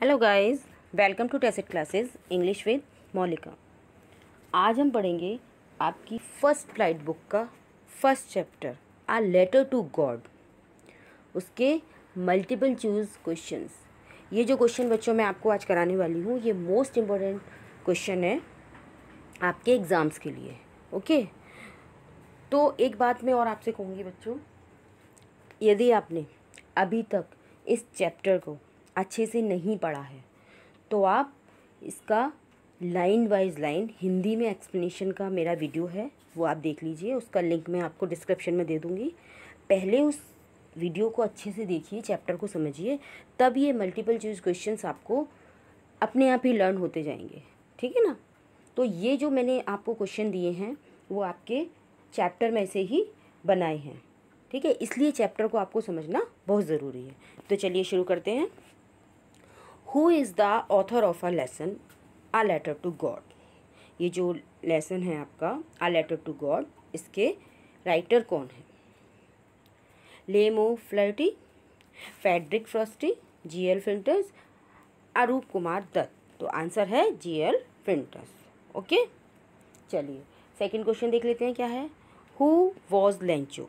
Hello guys welcome to टेसिट classes English with Maulika आज हम पढ़ेंगे आपकी फर्स्ट फ्लाइट बुक का first chapter a letter to God उसके मल्टीपल चूज क्वेश्चंस ये जो क्वेश्चन बच्चों मैं आपको आज कराने वाली हूँ ये मोस्ट इम्पॉर्टेंट क्वेश्चन है आपके एग्ज़ाम्स के लिए ओके तो एक बात मैं और आपसे कहूँगी बच्चों यदि आपने अभी तक इस चैप्टर को अच्छे से नहीं पढ़ा है तो आप इसका लाइन वाइज लाइन हिंदी में एक्सप्लेनेशन का मेरा वीडियो है वो आप देख लीजिए उसका लिंक मैं आपको डिस्क्रिप्शन में दे दूँगी पहले उस वीडियो को अच्छे से देखिए चैप्टर को समझिए तब ये मल्टीपल चूज क्वेश्चंस आपको अपने आप ही लर्न होते जाएंगे ठीक है ना तो ये जो मैंने आपको क्वेश्चन दिए हैं वो आपके चैप्टर में से ही बनाए हैं ठीक है इसलिए चैप्टर को आपको समझना बहुत ज़रूरी है तो चलिए शुरू करते हैं who is the author of a lesson a letter to God ये जो लेसन है आपका आ लेटर टू गॉड इसके राइटर कौन है लेमो फ्लर्टी फेडरिक फ्रॉस्टी जी एल फिल्टर्स अरूप कुमार दत्त तो आंसर है जी एल फिल्टर्स ओके चलिए सेकेंड क्वेश्चन देख लेते हैं क्या है हु वॉज लेंचो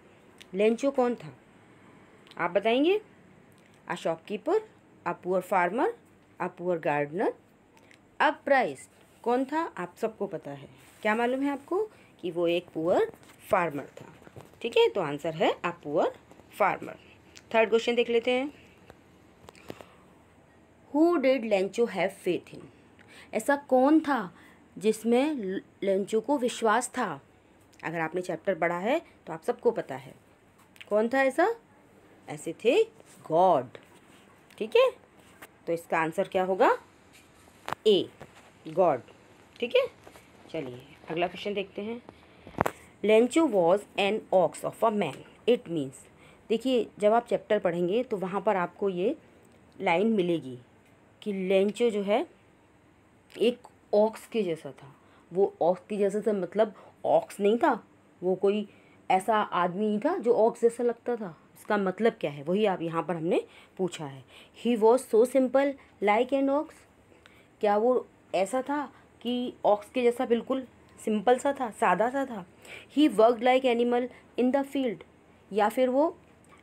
लेंचो कौन था आप बताएंगे a shopkeeper a poor farmer poor gardener अब प्राइस कौन था आप सबको पता है क्या मालूम है आपको कि वो एक पुअर फार्मर था ठीक है तो आंसर है a poor farmer third question देख लेते हैं who did Lencho have faith in ऐसा कौन था जिसमें लेंचो को विश्वास था अगर आपने चैप्टर पढ़ा है तो आप सबको पता है कौन था ऐसा ऐसे थे गॉड ठीक है तो इसका आंसर क्या होगा ए गॉड ठीक है चलिए अगला क्वेश्चन देखते हैं Lencho was an ox of a man it means देखिए जब आप चैप्टर पढ़ेंगे तो वहाँ पर आपको ये लाइन मिलेगी कि लेंचो जो है एक ऑक्स के जैसा था वो ऑक्स के जैसा था मतलब ऑक्स नहीं था वो कोई ऐसा आदमी नहीं था जो ऑक्स जैसा लगता था इसका मतलब क्या है वही आप यहाँ पर हमने पूछा है he was so simple like and ox क्या वो ऐसा था कि ऑक्स के जैसा बिल्कुल सिंपल सा था सादा सा था he work like animal in the field या फिर वो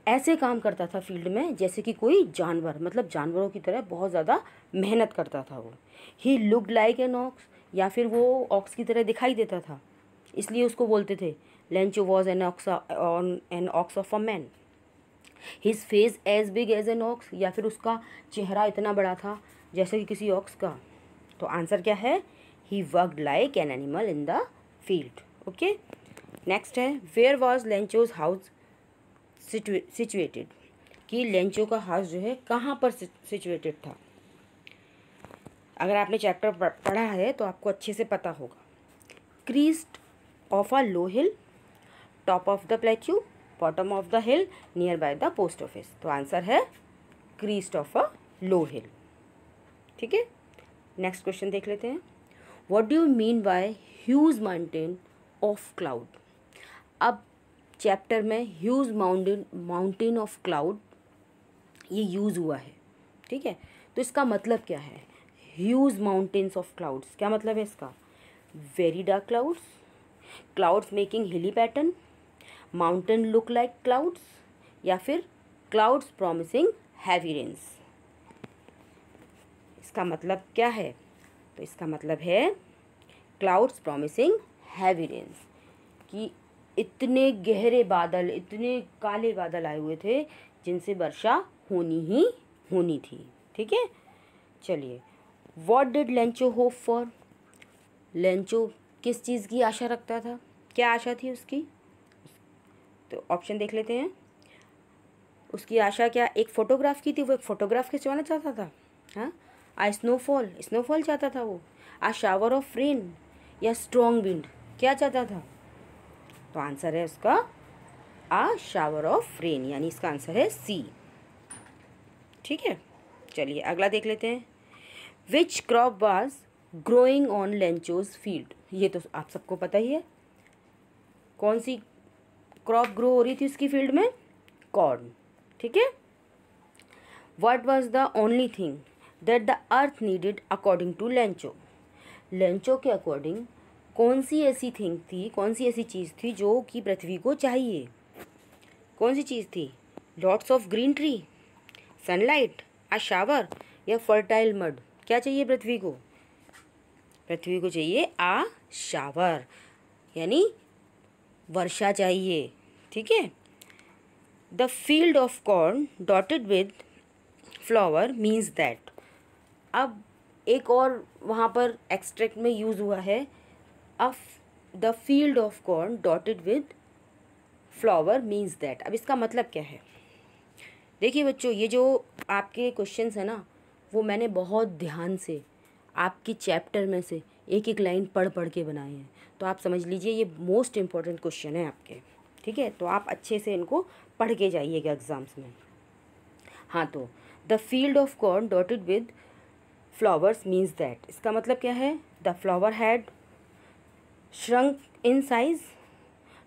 ऐसे काम करता था फील्ड में जैसे कि कोई जानवर मतलब जानवरों की तरह बहुत ज़्यादा मेहनत करता था वो he look like an ox या फिर वो ऑक्स की तरह दिखाई देता था इसलिए उसको बोलते थे Lencho was an ox on an ox of a man his face as big as an ox या फिर उसका चेहरा इतना बड़ा था जैसे कि किसी ऑक्स का तो आंसर क्या है he worked like an animal in the field okay next है where was Lencho's house situated कि लेंचो का हाउस जो है कहाँ पर सिचुएटेड था अगर आपने चैप्टर पढ़ा है तो आपको अच्छे से पता होगा crest of a low hill top of the plateau bottom of the hill near by the post office तो आंसर है crest of a low hill ठीक है नेक्स्ट क्वेश्चन देख लेते हैं what do you mean by huge mountain of cloud अब chapter में huge mountain mountain of cloud ये यूज़ हुआ है ठीक है तो इसका मतलब क्या है ह्यूज माउंटेन्स ऑफ क्लाउड्स क्या मतलब है इसका very dark clouds clouds making hilly pattern mountain look like clouds या फिर क्लाउड्स प्रॉमिसिंग हैवी रेंस इसका मतलब क्या है तो इसका मतलब है क्लाउड्स प्रॉमिसिंग हैवी रेंस कि इतने गहरे बादल इतने काले बादल आए हुए थे जिनसे वर्षा होनी ही होनी थी ठीक है चलिए what did Lencho hope for Lencho किस चीज़ की आशा रखता था क्या आशा थी उसकी तो ऑप्शन देख लेते हैं उसकी आशा क्या एक फ़ोटोग्राफ की थी वो एक फ़ोटोग्राफ खिंचवाना चाहता था हाँ आ स्नोफॉल स्नोफॉल चाहता था वो आ शावर ऑफ रेन या स्ट्रॉन्ग विंड क्या चाहता था तो आंसर है उसका आ शावर ऑफ रेन यानी इसका आंसर है सी ठीक है चलिए अगला देख लेते हैं which crop was growing on Lencho's field ये तो आप सबको पता ही है कौन सी क्रॉप ग्रो हो रही थी उसकी फील्ड में कॉर्न ठीक है what was the only thing that the earth needed according to Lencho Lencho के अकॉर्डिंग कौन सी ऐसी थिंग थी कौन सी ऐसी चीज़ थी जो कि पृथ्वी को चाहिए कौन सी चीज़ थी lots of green tree sunlight a shower या फर्टाइल मड क्या चाहिए पृथ्वी को पृथ्वी को चाहिए आ शावर यानी वर्षा चाहिए ठीक है the field of corn dotted with flower means that अब एक और वहाँ पर एक्सट्रैक्ट में यूज़ हुआ है of the field of corn dotted with flower means that अब इसका मतलब क्या है देखिए बच्चों ये जो आपके क्वेश्चन है ना वो मैंने बहुत ध्यान से आपकी चैप्टर में से एक एक लाइन पढ़ पढ़ के बनाए हैं तो आप समझ लीजिए ये मोस्ट इम्पॉर्टेंट क्वेश्चन है आपके ठीक है तो आप अच्छे से इनको पढ़ के जाइएगा एग्ज़ाम्स में हाँ तो the field of corn dotted with flowers means that इसका मतलब क्या है the flower had shrunk in size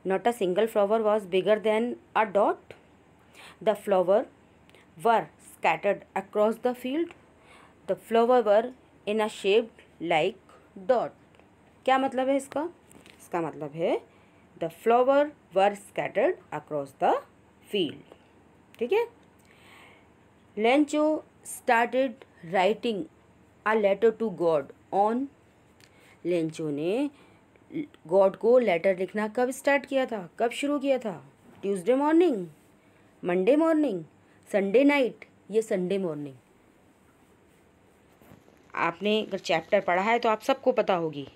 not a single flower was bigger than a dot the flower were scattered across the field the flower were in a shape like dot क्या मतलब है इसका इसका मतलब है the flower were scattered across the field ठीक है Lencho started writing a letter to God on Lencho ने गॉड को लेटर लिखना कब स्टार्ट किया था कब शुरू किया था Tuesday morning Monday morning Sunday night ये संडे मॉर्निंग आपने अगर चैप्टर पढ़ा है तो आप सबको पता होगी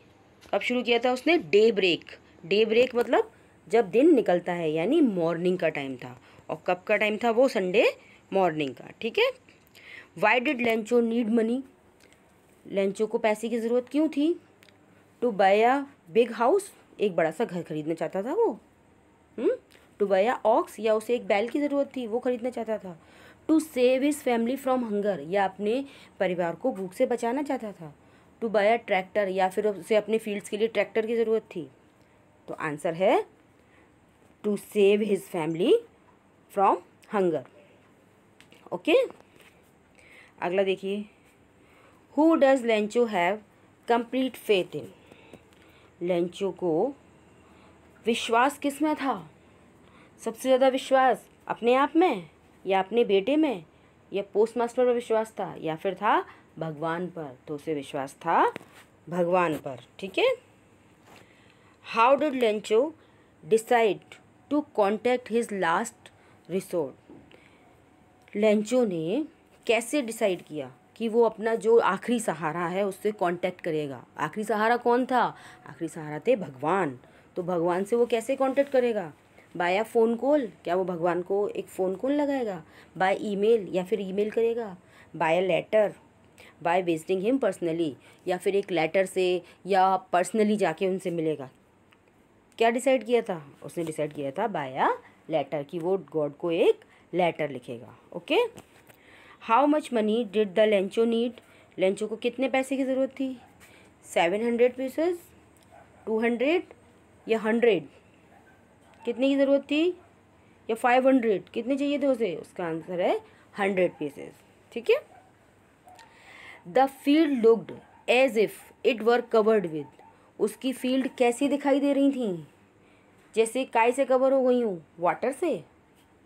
कब शुरू किया था उसने डे ब्रेक डे ब्रेक मतलब जब दिन निकलता है यानी मॉर्निंग का टाइम था और कब का टाइम था वो संडे मॉर्निंग का ठीक है why did Lencho need money Lencho को पैसे की ज़रूरत क्यों थी to buy a big house एक बड़ा सा घर खरीदना चाहता था वो टू बाय अ ऑक्स या उसे एक बैल की ज़रूरत थी वो खरीदना चाहता था to save his family from hunger या अपने परिवार को भूख से बचाना चाहता था टू बाय अ ट्रैक्टर या फिर उसे अपने फील्ड्स के लिए ट्रैक्टर की ज़रूरत थी तो आंसर है to save his family from hunger okay अगला देखिए who does Lencho have complete faith in Lencho को विश्वास किस में था सबसे ज़्यादा विश्वास अपने आप में या अपने बेटे में या पोस्ट मास्टर पर विश्वास था या फिर था भगवान पर तो उसे विश्वास था भगवान पर ठीक है how did Lencho decide to contact his last resort Lencho ने कैसे डिसाइड किया कि वो अपना जो आखिरी सहारा है उससे कांटेक्ट करेगा आखिरी सहारा कौन था आखिरी सहारा थे भगवान तो भगवान से वो कैसे कांटेक्ट करेगा बाय अ फ़ोन कॉल क्या वो भगवान को एक फ़ोन कॉल लगाएगा बाय ईमेल या फिर ईमेल करेगा by a letter by visiting him personally या फिर एक लेटर से या पर्सनली जाके उनसे मिलेगा क्या डिसाइड किया था उसने डिसाइड किया था बाय अ लेटर कि वो गॉड को एक लेटर लिखेगा okay how much money did the Lencho need Lencho को कितने पैसे की ज़रूरत थी seven hundred pieces two hundred या हंड्रेड कितने की ज़रूरत थी या फाइव हंड्रेड कितने चाहिए थे उसे उसका आंसर है हंड्रेड पीसेस ठीक है the field looked as if it were covered with उसकी फील्ड कैसी दिखाई दे रही थी जैसे काय से कवर हो गई हूँ वाटर से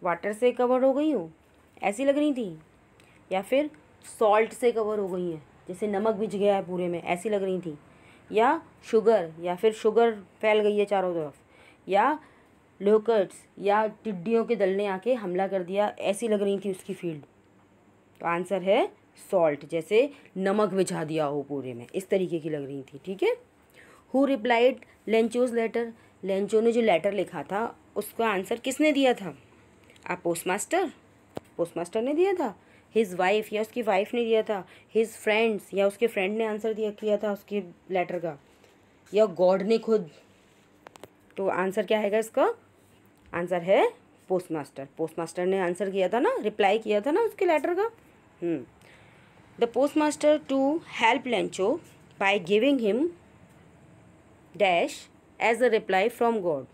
वाटर से कवर हो गई हूँ ऐसी लग रही थी या फिर सॉल्ट से कवर हो गई हैं जैसे नमक भिज गया है पूरे में ऐसी लग रही थी या शुगर या फिर शुगर फैल गई है चारों तरफ या लोकर्ट्स या टिड्डियों के दल ने आके हमला कर दिया ऐसी लग रही थी उसकी फील्ड तो आंसर है सॉल्ट जैसे नमक बिछा दिया हो पूरे में इस तरीके की लग रही थी ठीक है who replied Lencho's letter Lencho ने जो लेटर लिखा था उसका आंसर किसने दिया था आप पोस्ट मास्टर पोस्ट मास्टर ने दिया था हिज वाइफ या उसकी वाइफ ने दिया था हिज फ्रेंड्स या उसके फ्रेंड ने आंसर दिया किया था उसके लेटर का या गॉड ने खुद तो आंसर क्या है इसका आंसर है पोस्ट मास्टर पोस्ट मास्टर ने आंसर किया था ना रिप्लाई किया था ना उसके लेटर का the post master to help Lencho by giving him dash as a reply from God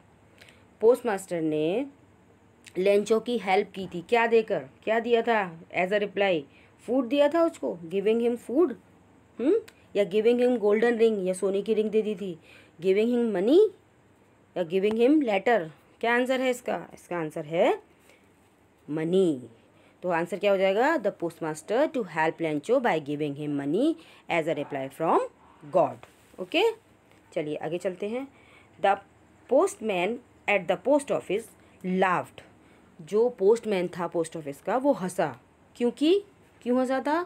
post master ने लेंचो की हेल्प की थी क्या देकर क्या दिया था एज अ रिप्लाई फूड दिया था उसको गिविंग हिम फूड या गिविंग हिम गोल्डन रिंग या सोने की रिंग दे दी थी गिविंग हिम मनी या गिविंग हिम लेटर क्या आंसर है इसका इसका आंसर है मनी तो आंसर क्या हो जाएगा the post master to help Lencho by giving him money as a reply from God okay चलिए आगे चलते हैं the postman at the post office laughed जो पोस्टमैन था पोस्ट ऑफिस का वो हंसा क्योंकि क्यों हंसा था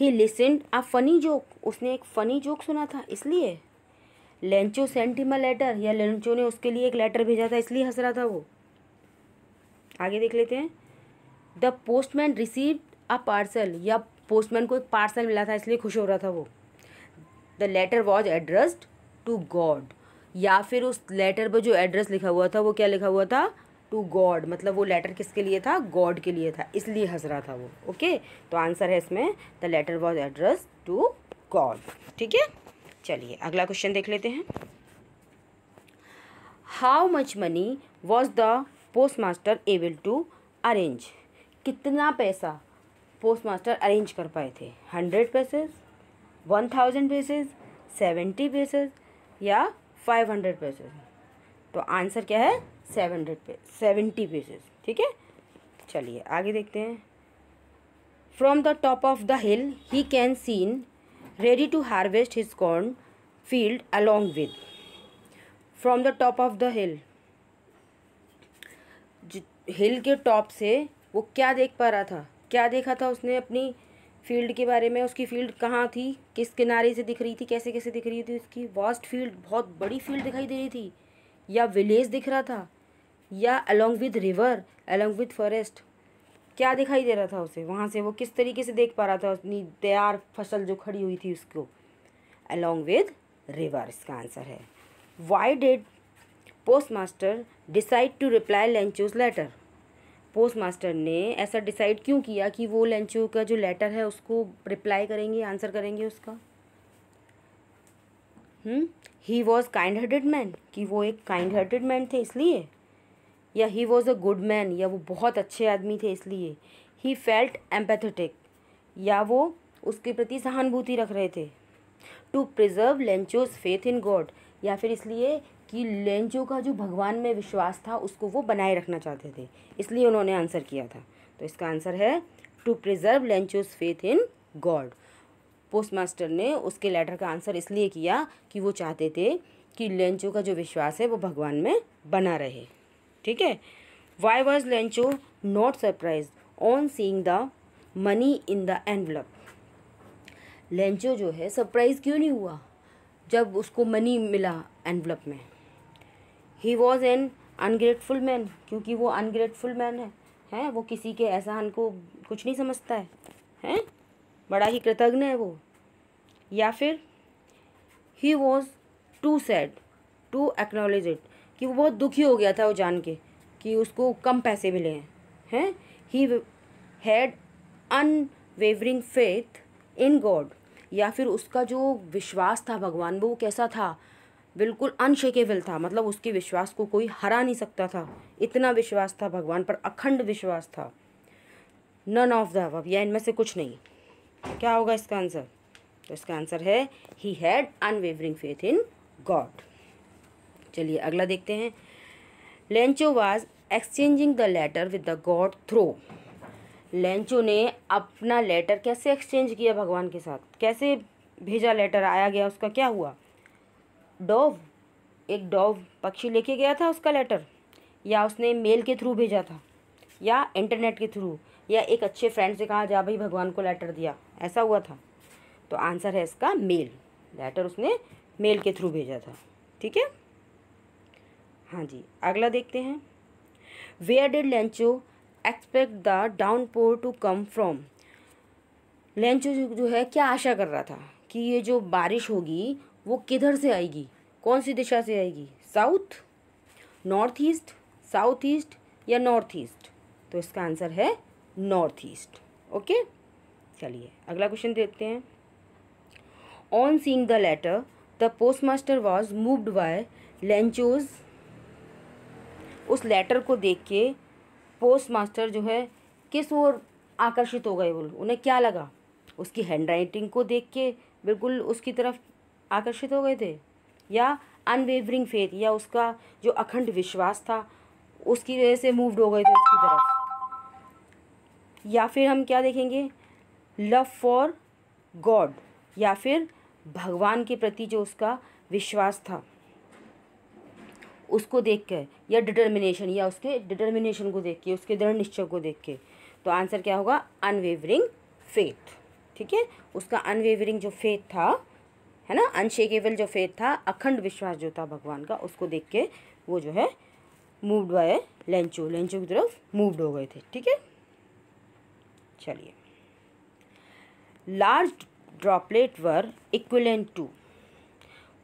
ही लिसेंड अ फनी जोक उसने एक फ़नी जोक सुना था इसलिए लेंचो सेंटिमा लेटर या लेंचो ने उसके लिए एक लेटर भेजा था इसलिए हंस रहा था वो आगे देख लेते हैं the postman receive a parcel या पोस्टमैन को एक पार्सल मिला था इसलिए खुश हो रहा था वो the letter was addressed to God या फिर उस लेटर पर जो एड्रेस लिखा हुआ था वो क्या लिखा हुआ था टू गॉड मतलब वो लेटर किसके लिए था गॉड के लिए था इसलिए हंस रहा था वो ओके okay? तो आंसर है इसमें the letter was address to God ठीक है चलिए अगला क्वेश्चन देख लेते हैं how much money was the post master able to arrange कितना पैसा पोस्ट मास्टर अरेंज कर पाए थे hundred pesos one thousand pesos seventy pesos या फाइव हंड्रेड पेसेज तो आंसर क्या है सेवन हंड्रेड पे सेवेंटी पेसेज ठीक है चलिए आगे देखते हैं from the top of the hill he can seen ready to harvest his corn field along with from the top of the hill hill के टॉप से वो क्या देख पा रहा था क्या देखा था उसने अपनी फील्ड के बारे में उसकी फील्ड कहाँ थी किस किनारे से दिख रही थी कैसे कैसे दिख रही थी उसकी वास्ट फील्ड बहुत बड़ी फील्ड दिखाई दे रही थी या विलेज दिख रहा था या along with river along with forest क्या दिखाई दे रहा था उसे वहाँ से वो किस तरीके से देख पा रहा था अपनी तैयार फसल जो खड़ी हुई थी उसको अलॉन्ग विद रिवर इसका आंसर है why did post master decide to reply Lencho's letter post master ने ऐसा डिसाइड क्यों किया कि वो लेंचो का जो लेटर है उसको रिप्लाई करेंगे आंसर करेंगे उसका he was kind hearted man कि वो एक काइंड हार्टेड मैन थे इसलिए या he was a good man या वो बहुत अच्छे आदमी थे इसलिए ही फेल्ट एम्पैथेटिक या वो उसके प्रति सहानुभूति रख रहे थे to preserve Lencho's faith in God या फिर इसलिए कि लेंचो का जो भगवान में विश्वास था उसको वो बनाए रखना चाहते थे इसलिए उन्होंने आंसर किया था तो इसका आंसर है to preserve Lencho's faith in God post master ने उसके लेटर का आंसर इसलिए किया कि वो चाहते थे कि लेंचो का जो विश्वास है वो भगवान में बना रहे ठीक है why was Lencho not surprise on seeing the money in the envelope Lencho जो है सरप्राइज क्यों नहीं हुआ जब उसको मनी मिला एनवलप में he was an ungrateful man क्योंकि वो अनग्रेटफुल मैन है हैं वो किसी के एहसान को कुछ नहीं समझता है हैं बड़ा ही कृतज्ञ है वो या फिर he was too sad to acknowledge it कि वो बहुत दुखी हो गया था वो जान के कि उसको कम पैसे मिले हैं हैं he had unwavering faith in God या फिर उसका जो विश्वास था भगवान वो कैसा था बिल्कुल अनशेकेबल था मतलब उसके विश्वास को कोई हरा नहीं सकता था इतना विश्वास था भगवान पर अखंड विश्वास था नन ऑफ द अब या इनमें से कुछ नहीं क्या होगा इसका आंसर तो इसका आंसर है he had unwavering faith in God चलिए अगला देखते हैं Lencho was exchanging the letter with the God through Lencho ने अपना लेटर कैसे एक्सचेंज किया भगवान के साथ कैसे भेजा लेटर आया गया उसका क्या हुआ डोव एक डोव पक्षी लेके गया था उसका लेटर या उसने मेल के थ्रू भेजा था या इंटरनेट के थ्रू या एक अच्छे फ्रेंड से कहा जा भाई भगवान को लेटर दिया ऐसा हुआ था तो आंसर है इसका मेल लेटर उसने मेल के थ्रू भेजा था ठीक है हाँ जी अगला देखते हैं where did Lencho expect the downpour to come from Lencho जो है क्या आशा कर रहा था कि ये जो बारिश होगी वो किधर से आएगी कौन सी दिशा से आएगी south north east south east या नॉर्थ ईस्ट तो इसका आंसर है नॉर्थ ईस्ट ओके चलिए अगला क्वेश्चन देखते हैं on seeing the letter the post master was moved by Lencho's उस लेटर को देख के पोस्ट मास्टर जो है किस ओर आकर्षित हो गए बोलो उन्हें क्या लगा उसकी हैंड राइटिंग को देख के बिल्कुल उसकी तरफ आकर्षित हो गए थे या अनवेवरिंग फेथ या उसका जो अखंड विश्वास था उसकी वजह से मूव्ड हो गए थे उसकी तरफ या फिर हम क्या देखेंगे लव फॉर गॉड या फिर भगवान के प्रति जो उसका विश्वास था उसको देख के या डिटर्मिनेशन या उसके डिटर्मिनेशन को देख के उसके दृढ़ निश्चय को देख के तो आंसर क्या होगा अनवेवरिंग फेथ ठीक है उसका अनवेवरिंग जो फेथ था है ना अनशेकेबल जो फेथ था अखंड विश्वास जो था भगवान का उसको देख के वो जो है मूव्ड बाय लेंचो लेंचो की तरफ मूव्ड हो गए थे ठीक है चलिए large droplet were equivalent to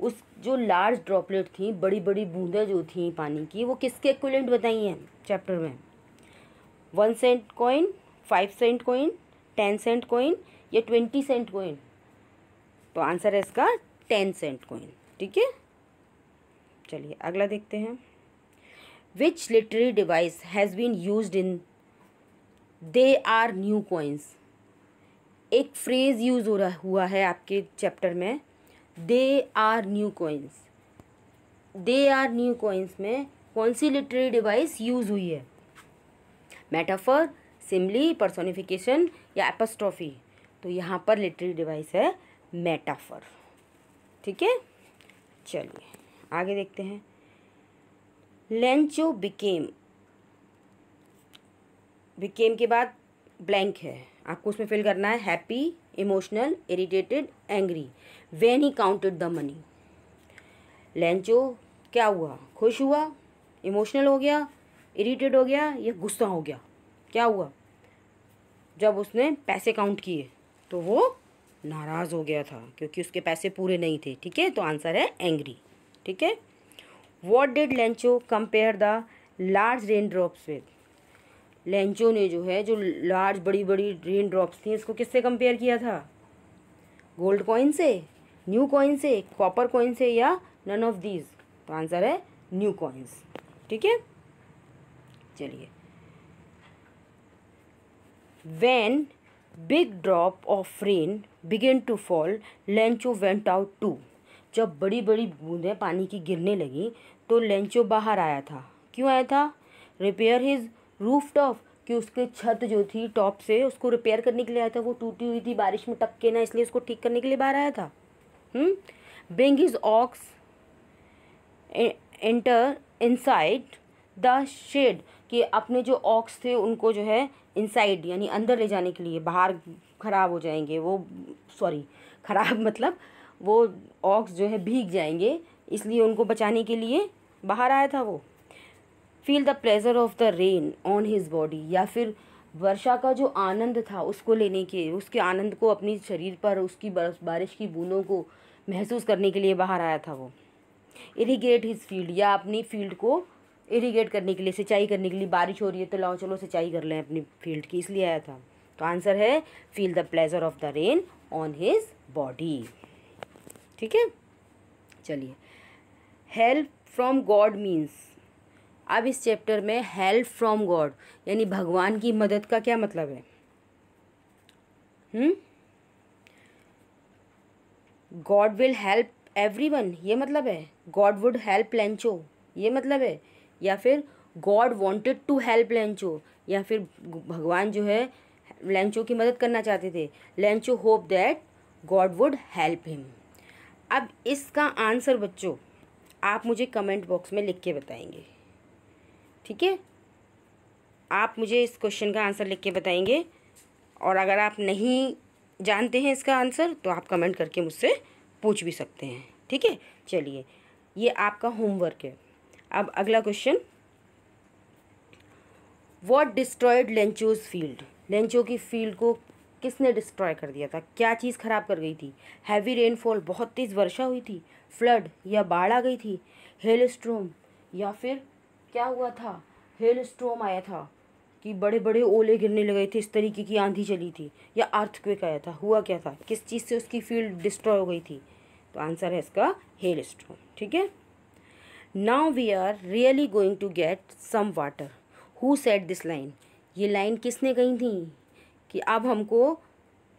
उस जो लार्ज ड्रॉपलेट थी बड़ी बड़ी बूंदें जो थी पानी की वो किसके इक्विलेंट बताई हैं चैप्टर में one cent coin five cent coin ten cent coin या ट्वेंटी सेंट कॉइन तो आंसर है इसका टेन सेंट कॉइन ठीक है चलिए अगला देखते हैं which literary device has been use in they are new coins एक फ्रेज यूज़ हो रहा हुआ है आपके चैप्टर में they are new coins they are new coins में कौन सी लिटरेरी डिवाइस यूज हुई है मेटाफर सिमली पर्सोनिफिकेशन या एपस्ट्रॉफी तो यहाँ पर लिटरेरी डिवाइस है मेटाफर ठीक है चलिए आगे देखते हैं लेंचो बिकेम बिकेम के बाद ब्लैंक है आपको उसमें फिल करना है happy emotional irritated angry when he counted the money Lencho क्या हुआ खुश हुआ इमोशनल हो गया इरीटेड हो गया या गुस्सा हो गया क्या हुआ जब उसने पैसे काउंट किए तो वो नाराज़ हो गया था क्योंकि उसके पैसे पूरे नहीं थे ठीक है तो आंसर है एंग्री ठीक है what did Lencho compare the large rain drops with Lencho ने जो है जो लार्ज बड़ी बड़ी रेन ड्रॉप्स थी इसको किससे कंपेयर किया था गोल्ड कॉइन से न्यू कॉइन से कॉपर कॉइन से या नन ऑफ दीज तो आंसर है न्यू कॉइन्स ठीक है चलिए when big drop of rain began to fall Lencho went out to जब बड़ी बड़ी बूंदें पानी की गिरने लगी तो लेंचो बाहर आया था क्यों आया था रिपेयर हिज रूफ टॉप कि उसके छत जो थी टॉप से उसको रिपेयर करने के लिए आया था वो टूटी हुई थी बारिश में टपके ना इसलिए उसको ठीक करने के लिए बाहर आया था bring his ox enter inside the shed कि अपने जो ऑक्स थे उनको जो है इनसाइड यानी अंदर ले जाने के लिए बाहर ख़राब हो जाएंगे वो सॉरी ख़राब मतलब वो ऑक्स जो है भीग जाएंगे इसलिए उनको बचाने के लिए बाहर आया था वो feel the pleasure of the rain on his body या फिर वर्षा का जो आनंद था उसको लेने के उसके आनंद को अपने शरीर पर उसकी बारिश की बूंदों को महसूस करने के लिए बाहर आया था वो इरीगेट हिज फील्ड या अपनी फील्ड को इरीगेट करने के लिए सिंचाई करने के लिए बारिश हो रही है तो लाओ चलो सिंचाई कर लें अपनी फील्ड की इसलिए आया था तो आंसर है feel the pleasure of the rain on his body ठीक है चलिए हेल्प फ्रॉम गॉड मीन्स अब इस चैप्टर में हेल्प फ्रॉम गॉड यानी भगवान की मदद का क्या मतलब है हम्म? God will help every one ये मतलब है गॉड वुड हेल्प लेंचो ये मतलब है या फिर God wanted to help Lencho या फिर भगवान जो है लेंचो की मदद करना चाहते थे Lencho hope that God would help him अब इसका आंसर बच्चों आप मुझे कमेंट बॉक्स में लिख के बताएंगे ठीक है आप मुझे इस क्वेश्चन का आंसर लिख के बताएंगे और अगर आप नहीं जानते हैं इसका आंसर तो आप कमेंट करके मुझसे पूछ भी सकते हैं ठीक है चलिए ये आपका होमवर्क है अब अगला question what destroyed Lencho's field Lencho की फील्ड को किसने डिस्ट्रॉय कर दिया था क्या चीज़ ख़राब कर गई थी हैवी रेनफॉल बहुत तेज़ वर्षा हुई थी फ्लड या बाढ़ आ गई थी हेल स्ट्रोम या फिर क्या हुआ था हेल स्ट्रोम आया था कि बड़े बड़े ओले गिरने लगे थे इस तरीके की आंधी चली थी या अर्थक्वेक आया था हुआ क्या था किस चीज़ से उसकी फील्ड डिस्ट्रॉय हो गई थी तो आंसर है इसका हेल स्ट्रोम ठीक है now we are really going to get some water who said this line ये लाइन किसने कही थी कि अब हमको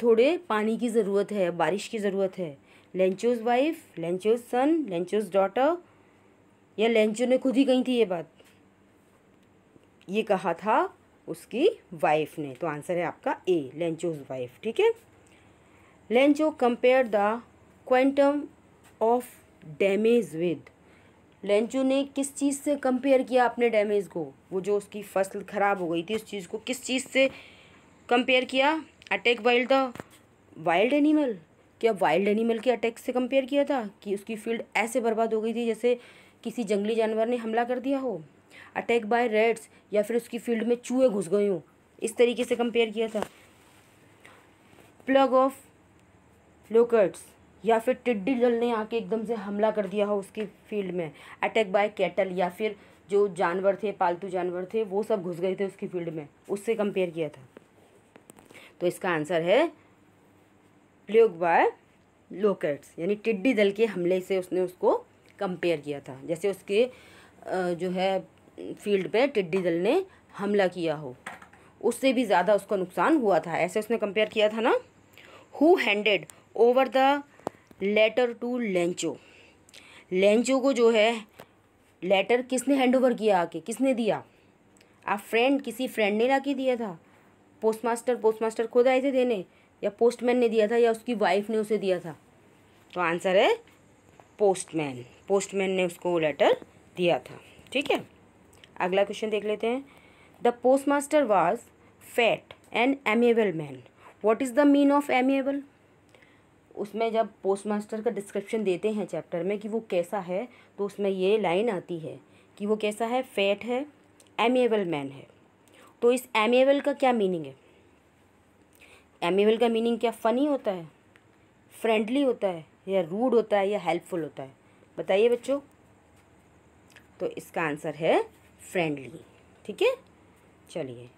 थोड़े पानी की ज़रूरत है बारिश की ज़रूरत है Lencho's wife Lencho's son Lencho's daughter या लेंचो ने खुद ही कही थी ये बात ये कहा था उसकी वाइफ ने तो आंसर है आपका ए लेंचोज वाइफ ठीक है Lencho compare the quantum of damage with Lencho ने किस चीज़ से कंपेयर किया अपने डैमेज को वो जो उसकी फसल ख़राब हो गई थी उस चीज़ को किस चीज़ से कंपेयर किया attack wild the wild animal क्या वाइल्ड एनिमल के अटैक से कंपेयर किया था कि उसकी फील्ड ऐसे बर्बाद हो गई थी जैसे किसी जंगली जानवर ने हमला कर दिया हो अटैक बाय रेड्स या फिर उसकी फील्ड में चूहे घुस गए हों इस तरीके से कंपेयर किया था प्लग ऑफ लोकर्ट्स या फिर टिड्डी दल ने आके एकदम से हमला कर दिया हो उसकी फील्ड में अटैक बाय कैटल या फिर जो जानवर थे पालतू जानवर थे वो सब घुस गए थे उसकी फील्ड में उससे कंपेयर किया था तो इसका आंसर है प्लेग बाय लोकेट्स यानी टिड्डी दल के हमले से उसने उसको कंपेयर किया था जैसे उसके जो है फील्ड पे टिड्डी दल ने हमला किया हो उससे भी ज़्यादा उसका नुकसान हुआ था ऐसे उसने कंपेयर किया था ना who handed over the letter to Lencho Lencho को जो है लेटर किसने हैंड ओवर किया आके किसने दिया आप फ्रेंड किसी फ्रेंड ने ला के दिया था पोस्ट मास्टर पोस्ट मास्टर खुद आए थे देने या पोस्टमैन ने दिया था या उसकी वाइफ ने उसे दिया था तो आंसर है पोस्टमैन पोस्टमैन ने उसको लेटर दिया था ठीक है अगला क्वेश्चन देख लेते हैं the post master was fat and amiable man what is the mean of amiable उसमें जब पोस्ट मास्टर का डिस्क्रिप्शन देते हैं चैप्टर में कि वो कैसा है तो उसमें ये लाइन आती है कि वो कैसा है फैट है एमेबल मैन है तो इस एमेबल का क्या मीनिंग है एमेबल का मीनिंग क्या फ़नी होता है फ्रेंडली होता है या रूड होता है या हेल्पफुल होता है बताइए बच्चों तो इसका आंसर है फ्रेंडली ठीक है चलिए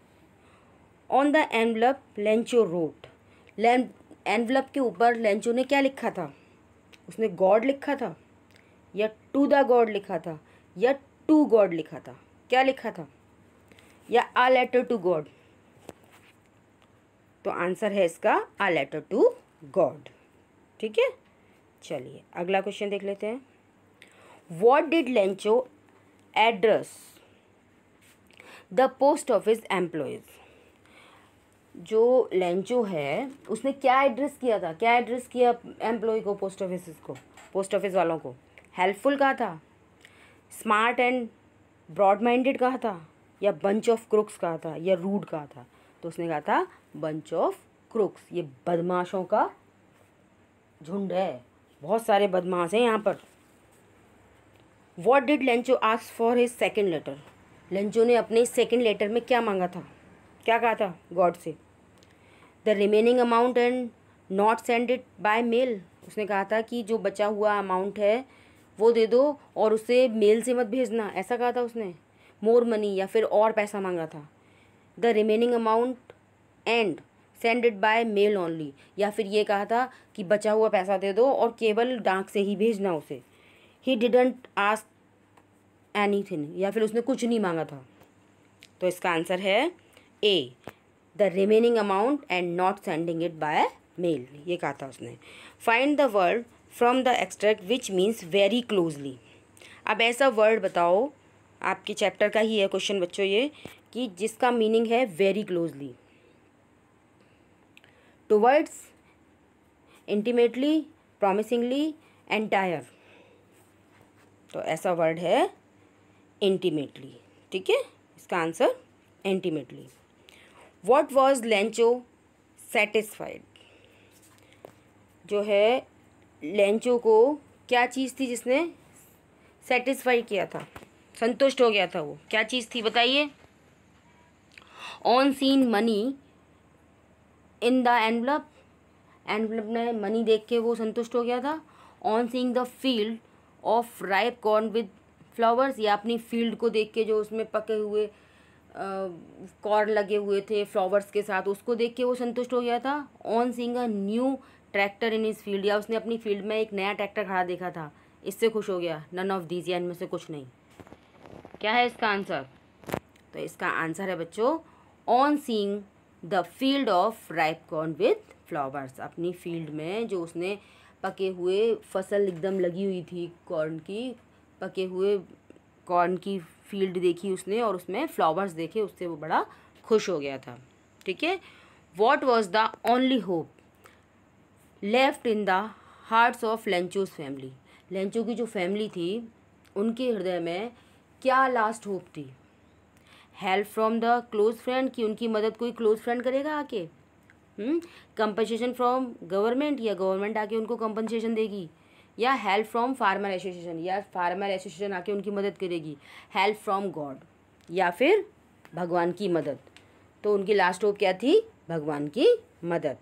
on the envelope Lencho wrote लें एनवलप के ऊपर लेंचो ने क्या लिखा था उसने गॉड लिखा था या टू द गॉड लिखा था या टू गॉड लिखा था क्या लिखा था या आ लेटर टू गॉड तो आंसर है इसका आ लेटर टू गॉड ठीक है चलिए अगला क्वेश्चन देख लेते हैं what did Lencho address the post office employees जो लेंचो है उसने क्या एड्रेस किया था क्या एड्रेस किया एम्प्लॉय को पोस्ट ऑफिस को पोस्ट ऑफिस वालों को हेल्पफुल कहा था स्मार्ट एंड ब्रॉड माइंडेड कहा था या बंच ऑफ क्रुक्स कहा था या रूड कहा था तो उसने कहा था बंच ऑफ क्रुक्स ये बदमाशों का झुंड है बहुत सारे बदमाश हैं यहाँ पर what did Lencho ask for his second letter Lencho ने अपने सेकेंड लेटर में क्या मांगा था क्या कहा था गॉड से the remaining amount and not send it by mail उसने कहा था कि जो बचा हुआ अमाउंट है वो दे दो और उसे मेल से मत भेजना ऐसा कहा था उसने मोर मनी या फिर और पैसा मांगा था the remaining amount and send it by mail only या फिर ये कहा था कि बचा हुआ पैसा दे दो और केवल डाक से ही भेजना उसे ही डिडेंट आस्क एनीथिंग या फिर उसने कुछ नहीं मांगा था तो इसका आंसर है A the remaining amount and not sending it by mail ये कहा था उसने find the word from the extract which means very closely अब ऐसा वर्ड बताओ आपके चैप्टर का ही है क्वेश्चन बच्चों ये कि जिसका मीनिंग है very closely towards intimately promisingly entire तो ऐसा वर्ड है इंटीमेटली ठीक है इसका answer intimately what was Lencho satisfied जो है लेंचो को क्या चीज़ थी जिसने सेटिस्फाई किया था संतुष्ट हो गया था वो क्या चीज़ थी बताइए on seen money in the envelope envelope में मनी देख के वो संतुष्ट हो गया था on seeing the field of ripe corn with flowers या अपनी फील्ड को देख के जो उसमें पके हुए कॉर्ड लगे हुए थे फ्लावर्स के साथ उसको देख के वो संतुष्ट हो गया था on seeing a new tractor in his field या उसने अपनी फील्ड में एक नया ट्रैक्टर खड़ा देखा था इससे खुश हो गया नन ऑफ दीज या इनमें से कुछ नहीं क्या है इसका आंसर तो इसका आंसर है बच्चों on seeing the field of ripe corn with flowers अपनी फील्ड में जो उसने पके हुए फसल एकदम लगी हुई थी कॉर्न की पके हुए कॉर्न की फील्ड देखी उसने और उसमें फ्लावर्स देखे उससे वो बड़ा खुश हो गया था ठीक है what was the only hope left in the hearts of Lencho's family Lencho की जो फैमिली थी उनके हृदय में क्या लास्ट होप थी help from the close friend कि उनकी मदद कोई क्लोज फ्रेंड करेगा आके कंपनसेशन फ्रॉम गवर्नमेंट या गवर्नमेंट आके उनको कंपनसेशन देगी या हेल्प फ्रॉम फार्मर एसोसिएशन या फार्मर एसोसिएशन आके उनकी मदद करेगी हेल्प फ्रॉम गॉड या फिर भगवान की मदद तो उनकी लास्ट होप क्या थी भगवान की मदद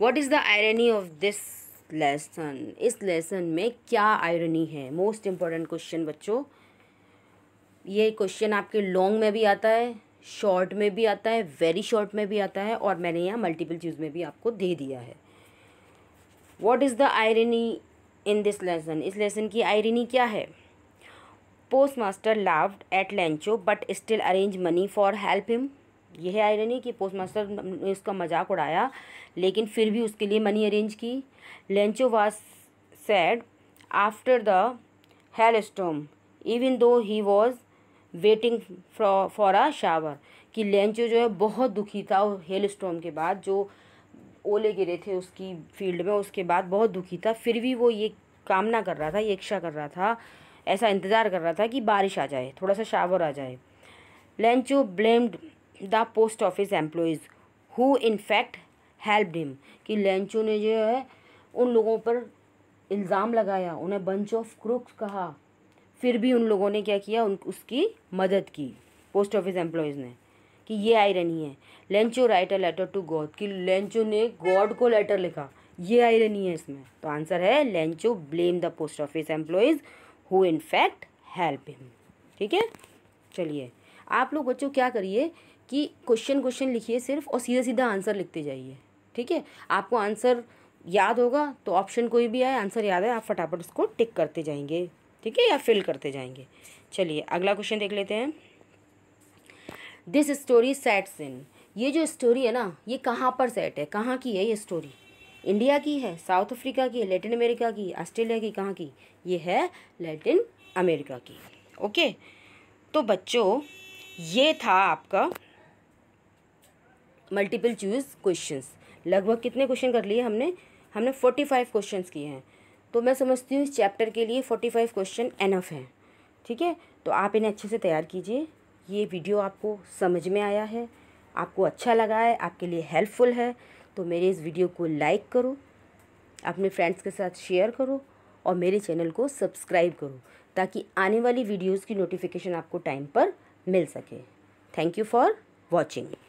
what is the irony of this lesson इस लेसन में क्या आयरनी है मोस्ट इम्पॉर्टेंट क्वेश्चन बच्चों ये क्वेश्चन आपके लॉन्ग में भी आता है शॉर्ट में भी आता है वेरी शॉर्ट में भी आता है और मैंने यहाँ मल्टीपल चीज़ में भी आपको दे दिया है what is the irony in this lesson इस लेसन की आयरनी क्या है post master laughed at Lencho but still arrange money for help him यह आयरनी कि पोस्ट मास्टर ने उसका मजाक उड़ाया लेकिन फिर भी उसके लिए मनी अरेंज की Lencho was sad after the hail storm even though he was waiting for a shower कि लेंचो जो है बहुत दुखी था हेल स्टोम के बाद जो ओले गिरे थे उसकी फील्ड में उसके बाद बहुत दुखी था फिर भी वो ये कामना कर रहा था ये इच्छा कर रहा था ऐसा इंतज़ार कर रहा था कि बारिश आ जाए थोड़ा सा शावर आ जाए Lencho blamed the post office employees who in fact help him कि लेंचो ने जो है उन लोगों पर इल्ज़ाम लगाया उन्हें बंच ऑफ क्रुक्स कहा फिर भी उन लोगों ने क्या किया उन उसकी मदद की पोस्ट ऑफिस एम्प्लॉयज़ ने कि ये आयरनी है Lencho write a letter to God कि लेंचो ने गॉड को लेटर लिखा ये आयरनी है इसमें तो आंसर है Lencho blame the post office employees who in fact help him ठीक है चलिए आप लोग बच्चों क्या करिए कि क्वेश्चन क्वेश्चन लिखिए सिर्फ और सीधा सीधा आंसर लिखते जाइए ठीक है आपको आंसर याद होगा तो ऑप्शन कोई भी आए आंसर याद है आप फटाफट उसको टिक करते जाएंगे ठीक है या फिल करते जाएंगे चलिए अगला क्वेश्चन देख लेते हैं दिस स्टोरी सेट्स इन ये जो स्टोरी है ना ये कहाँ पर सेट है कहाँ की है ये स्टोरी इंडिया की है साउथ अफ्रीका की लैटिन अमेरिका की ऑस्ट्रेलिया की कहाँ की ये है लैटिन अमेरिका की ओके तो बच्चों ये था आपका मल्टीपल चूज क्वेश्चंस लगभग कितने क्वेश्चन कर लिए हमने हमने फोर्टी फाइव क्वेश्चन किए हैं तो मैं समझती हूँ इस चैप्टर के लिए फोर्टी फाइव क्वेश्चन एनफ हैं ठीक है तो आप इन्हें अच्छे से तैयार कीजिए ये वीडियो आपको समझ में आया है आपको अच्छा लगा है आपके लिए हेल्पफुल है तो मेरे इस वीडियो को लाइक करो अपने फ्रेंड्स के साथ शेयर करो और मेरे चैनल को सब्सक्राइब करो ताकि आने वाली वीडियोज़ की नोटिफिकेशन आपको टाइम पर मिल सके थैंक यू फॉर वॉचिंग